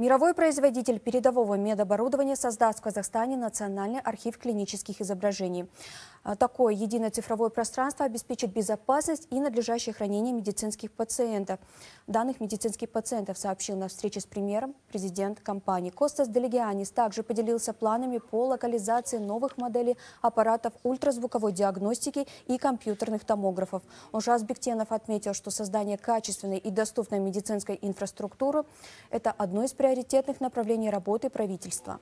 Мировой производитель передового медоборудования создаст в Казахстане Национальный архив клинических изображений. А, такое единое цифровое пространство обеспечит безопасность и надлежащее хранение медицинских пациентов. Данных медицинских пациентов сообщил на встрече с премьером президент компании. Костас Делегианис также поделился планами по локализации новых моделей аппаратов ультразвуковой диагностики и компьютерных томографов. Ужас Бектенов отметил, что создание качественной и доступной медицинской инфраструктуры – это одно из приоритетных направлений работы правительства.